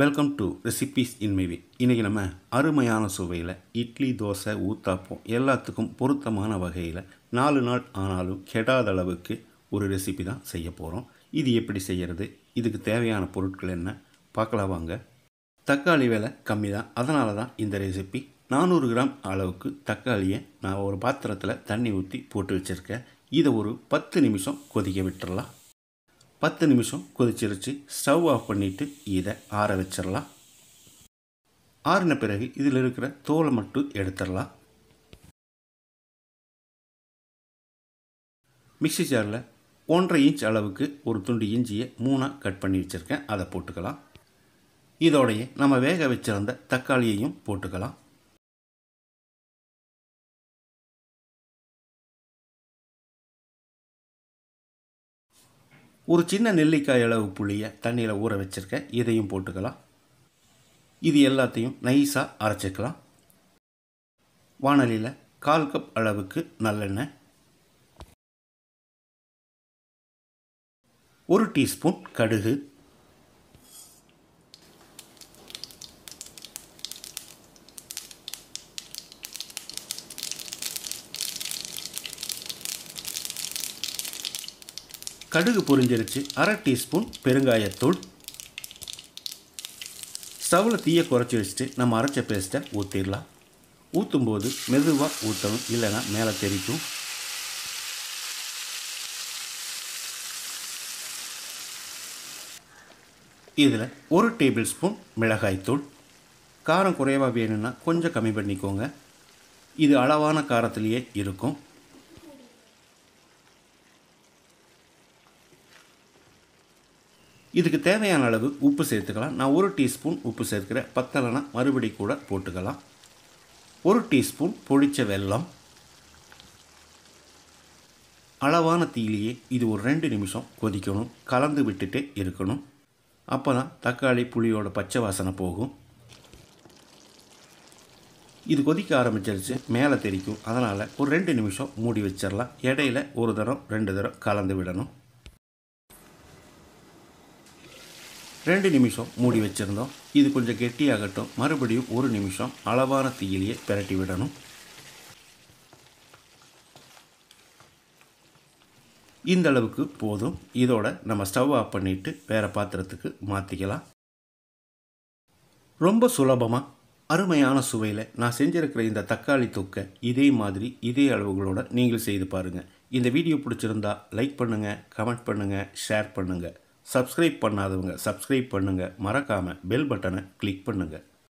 welcome to recipes இன்மைவி இன்றைக்கி நம்ம அருமையான சுவையில் இட்லி தோசை ஊத்தாப்பம் எல்லாத்துக்கும் பொருத்தமான வகையில் நாலு நாள் ஆனாலும் கெடாத அளவுக்கு ஒரு ரெசிபி தான் செய்ய போகிறோம் இது எப்படி செய்கிறது இதுக்கு தேவையான பொருட்கள் என்ன பார்க்கலாம் வாங்க தக்காளி விலை கம்மி தான் அதனால தான் இந்த ரெசிபி நானூறு கிராம் அளவுக்கு தக்காளியை நான் ஒரு பாத்திரத்தில் தண்ணி ஊற்றி போட்டு வச்சுருக்கேன் இதை ஒரு பத்து நிமிஷம் கொதிக்க விட்டுடலாம் பத்து நிமிஷம் கொதிச்சிருச்சு ஸ்டவ் ஆஃப் பண்ணிவிட்டு இதை ஆற வச்சிடலாம் ஆறின பிறகு இதில் இருக்கிற தோலை மட்டும் எடுத்துடலாம் மிக்சி ஜாரில் ஒன்றரை இன்ச் அளவுக்கு ஒரு துண்டு இஞ்சியை மூணாக கட் பண்ணி வச்சுருக்கேன் அதை போட்டுக்கலாம் இதோடைய நம்ம வேக வச்சிருந்த தக்காளியையும் போட்டுக்கலாம் ஒரு சின்ன நெல்லிக்காய் அளவு புளியை தண்ணியில் ஊற வச்சுருக்கேன் இதையும் போட்டுக்கலாம் இது எல்லாத்தையும் நைஸாக அரைச்சிக்கலாம் வானலியில் கால் கப் அளவுக்கு நல்லெண்ணெய் ஒரு டீஸ்பூன் கடுகு கடுகு பொரிஞ்சிருச்சு அரை டீஸ்பூன் பெருங்காயத்தூள் ஸ்டவ்வில் தீயை குறைச்சி வச்சுட்டு நம்ம அரைச்ச பேஸ்ட்டை ஊற்றிடலாம் ஊற்றும்போது மெதுவாக ஊற்றணும் இல்லைன்னா மேலே தெரிக்கும் இதில் ஒரு டேபிள் ஸ்பூன் மிளகாய்த்தூள் காரம் குறைவாக வேணும்னா கொஞ்சம் கம்மி பண்ணிக்கோங்க இது அளவான காரத்திலேயே இருக்கும் இதுக்கு தேவையான அளவு உப்பு சேர்த்துக்கலாம் நான் ஒரு டீஸ்பூன் உப்பு சேர்க்கிறேன் பத்தலைனா மறுபடி கூட போட்டுக்கலாம் ஒரு டீஸ்பூன் பொடித்த வெல்லம் அளவான தீலியே இது ஒரு ரெண்டு நிமிஷம் கொதிக்கணும் கலந்து விட்டுட்டே இருக்கணும் அப்போ தான் தக்காளி புளியோட பச்சை வாசனை போகும் இது கொதிக்க ஆரம்பிச்சிருச்சு மேலே தெரிக்கும் அதனால் ஒரு ரெண்டு நிமிஷம் மூடி வச்சிடலாம் இடையில ஒரு தரம் ரெண்டு தரம் கலந்து விடணும் ரெண்டு நிமிஷம் மூடி வச்சுருந்தோம் இது கொஞ்சம் கெட்டியாகட்டும் மறுபடியும் ஒரு நிமிஷம் அளவான தீயிலேயே பிரட்டி விடணும் இந்த அளவுக்கு போதும் இதோட நம்ம ஸ்டவ் ஆஃப் பண்ணிவிட்டு வேறு பாத்திரத்துக்கு மாற்றிக்கலாம் ரொம்ப சுலபமாக அருமையான சுவையில் நான் செஞ்சுருக்கிற இந்த தக்காளி தொக்கை இதே மாதிரி இதே அளவுகளோடு நீங்கள் செய்து பாருங்கள் இந்த வீடியோ பிடிச்சிருந்தா லைக் பண்ணுங்கள் கமெண்ட் பண்ணுங்கள் ஷேர் பண்ணுங்கள் சப்ஸ்கிரைப் பண்ணாதவங்க சப்ஸ்கிரைப் பண்ணுங்கள் மறக்காமல் பெல் பட்டனை கிளிக் பண்ணுங்கள்